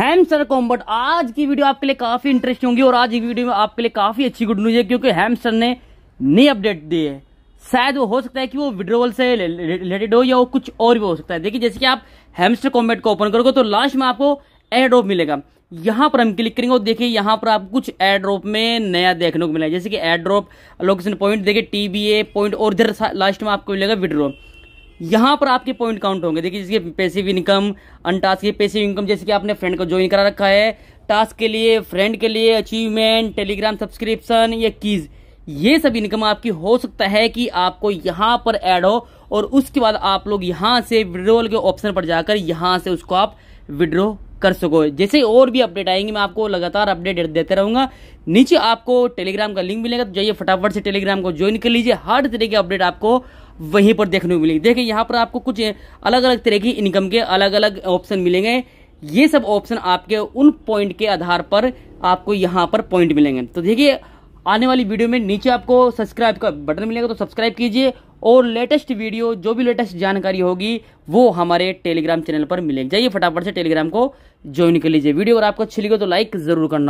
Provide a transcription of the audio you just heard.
हेमसर com आज की video आपके लिए काफी इंटरेस्टिंग होगी और आज की वीडियो में आपके लिए काफी अच्छी गुड न्यूज है क्योंकि हेमसर ने नई अपडेट दी है शायद वो हो सकता है कि वो विड्रोवल से रिलेटेड हो या वो कुछ और भी हो सकता है देखिए जैसे कि आप हेमस्टर कॉम्बेट को ओपन करोगे तो लास्ट में आपको एयर ड्रॉप मिलेगा यहाँ पर हम क्लिक करेंगे और देखिए यहाँ पर आपको कुछ एयर ड्रॉप में नया देखने को मिला जैसे कि एयर ड्रॉप लोकेशन पॉइंट देखिए टीबीए पॉइंट और इधर लास्ट में आपको मिलेगा विड्रॉप यहाँ पर आपके पॉइंट काउंट होंगे देखिए जैसे पैसिव इनकम अनटास्क के पैसिव इनकम जैसे कि आपने फ्रेंड को ज्वाइन करा रखा है टास्क के लिए फ्रेंड के लिए अचीवमेंट टेलीग्राम सब्सक्रिप्शन या कीज ये सब इनकम आपकी हो सकता है कि आपको यहाँ पर ऐड हो और उसके बाद आप लोग यहाँ से विड्रोवल के ऑप्शन पर जाकर यहाँ से उसको आप विड्रो कर सको जैसे और भी अपडेट आएंगे मैं आपको लगातार अपडेट देते रहूंगा नीचे आपको टेलीग्राम का लिंक मिलेगा तो जाइए फटाफट से टेलीग्राम को ज्वाइन कर लीजिए हर तरह के अपडेट आपको वहीं पर देखने को मिलेगी देखिए यहाँ पर आपको कुछ अलग अलग तरह की इनकम के अलग अलग ऑप्शन मिलेंगे ये सब ऑप्शन आपके उन पॉइंट के आधार पर आपको यहाँ पर पॉइंट मिलेंगे तो देखिए आने वाली वीडियो में नीचे आपको सब्सक्राइब का बटन मिलेगा तो सब्सक्राइब कीजिए और लेटेस्ट वीडियो जो भी लेटेस्ट जानकारी होगी वो हमारे टेलीग्राम चैनल पर मिलेगी जाइए फटाफट से टेलीग्राम को ज्वाइन कर लीजिए वीडियो अगर आपको अच्छी लगी तो लाइक ज़रूर करना